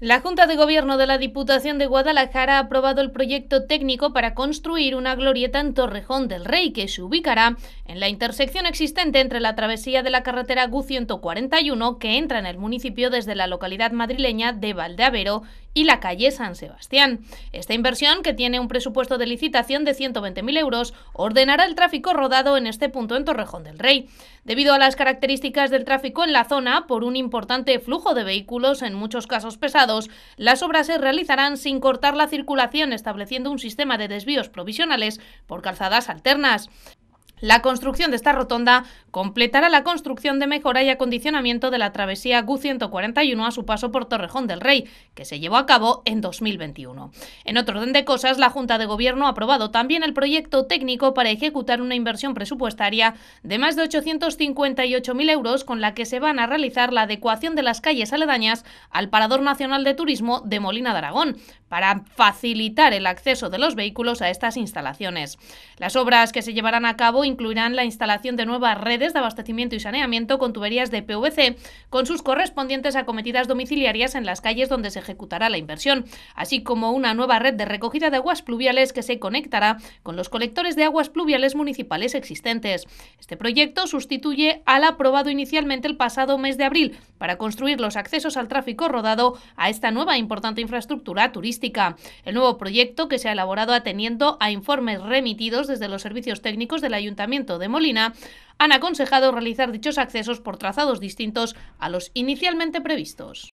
La Junta de Gobierno de la Diputación de Guadalajara ha aprobado el proyecto técnico para construir una glorieta en Torrejón del Rey que se ubicará en la intersección existente entre la travesía de la carretera GU 141 que entra en el municipio desde la localidad madrileña de Valdeavero y la calle San Sebastián. Esta inversión, que tiene un presupuesto de licitación de 120.000 euros, ordenará el tráfico rodado en este punto en Torrejón del Rey. Debido a las características del tráfico en la zona, por un importante flujo de vehículos, en muchos casos pesados, las obras se realizarán sin cortar la circulación, estableciendo un sistema de desvíos provisionales por calzadas alternas. La construcción de esta rotonda completará la construcción de mejora y acondicionamiento de la travesía gu 141 a su paso por Torrejón del Rey, que se llevó a cabo en 2021. En otro orden de cosas, la Junta de Gobierno ha aprobado también el proyecto técnico para ejecutar una inversión presupuestaria de más de 858.000 euros con la que se van a realizar la adecuación de las calles aledañas al Parador Nacional de Turismo de Molina de Aragón, para facilitar el acceso de los vehículos a estas instalaciones. Las obras que se llevarán a cabo incluirán la instalación de nuevas redes de abastecimiento y saneamiento con tuberías de PVC, con sus correspondientes acometidas domiciliarias en las calles donde se ejecutará la inversión, así como una nueva red de recogida de aguas pluviales que se conectará con los colectores de aguas pluviales municipales existentes. Este proyecto sustituye al aprobado inicialmente el pasado mes de abril para construir los accesos al tráfico rodado a esta nueva importante infraestructura turística. El nuevo proyecto que se ha elaborado atendiendo a informes remitidos desde los servicios técnicos del Ayuntamiento Ayuntamiento de Molina han aconsejado realizar dichos accesos por trazados distintos a los inicialmente previstos.